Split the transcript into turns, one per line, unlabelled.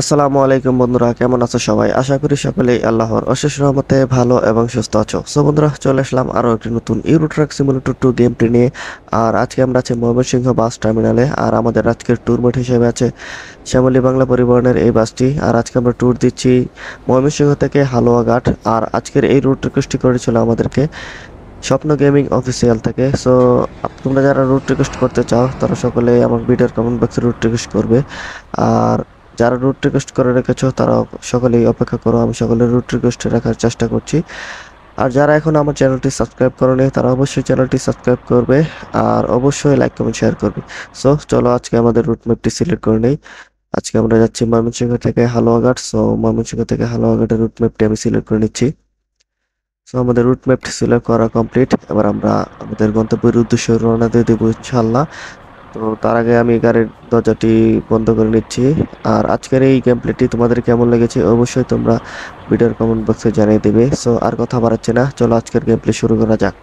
আসসালামু আলাইকুম বন্ধুরা কেমন আছো সবাই আশা করি সকলেই আল্লাহর অশেষ রহমতে ভালো এবং সুস্থ আছো সো বন্ধুরা চলে আসলাম আরও একটি নতুন ইউরো ট্রাক সিমুলেটর টু গেমটি নিয়ে আর আজকে আমরা আছি ময়মনসিংহ বাস টার্মিনালে আর আমাদের আজকের ট্যুর মেট হিসেবে আছে শ্যামলী বাংলা পরিবহনের এই বাসটি আর আজকে আমরা ট্যুর দিচ্ছি ময়মনসিংহ থেকে হালুয়াঘাট আর আজকের এই রুট রিকোয়েস্টটি করেছিল আমাদেরকে স্বপ্ন গেমিং অফিসিয়াল থেকে সো তোমরা যারা রুট রিকোয়েস্ট করতে চাও তারা সকলে আমার ভিডিওর কমেন্ট বক্সে রুট রিকোয়েস্ট করবে আর যারা রুট রিকোয়েস্ট করে রেখেছো তারা সকলেই অপেক্ষা করো আমি সকলের রুট রিকোয়েস্টে রাখার চেষ্টা করছি আর যারা এখন আমার চ্যানেলটি সাবস্ক্রাইব নেই তারা অবশ্যই চ্যানেলটি সাবস্ক্রাইব করবে আর অবশ্যই লাইক কমেন্ট শেয়ার করবে সো চলো আজকে আমাদের রুট ম্যাপটি সিলেক্ট করে নেই আজকে আমরা যাচ্ছি ময়মনসিংহ থেকে হালুয়াঘাট সো ময়মনসিংহ থেকে হালুয়াঘাটের ম্যাপটি আমি সিলেক্ট করে নিচ্ছি সো আমাদের রুট ম্যাপটি সিলেক্ট করা কমপ্লিট এবার আমরা আমাদের গন্তব্যের উদ্দেশ্যে রওনা দিয়ে দেবো ইনশাল্লাহ তো তার আগে আমি গাড়ির দরজাটি বন্ধ করে নিচ্ছি আর আজকের এই গেম প্লেটি তোমাদের কেমন লেগেছে অবশ্যই তোমরা ভিডিওর কমেন্ট বক্সে জানিয়ে দেবে সো আর কথা বাড়াচ্ছে না চলো আজকের গেম প্লে শুরু করা যাক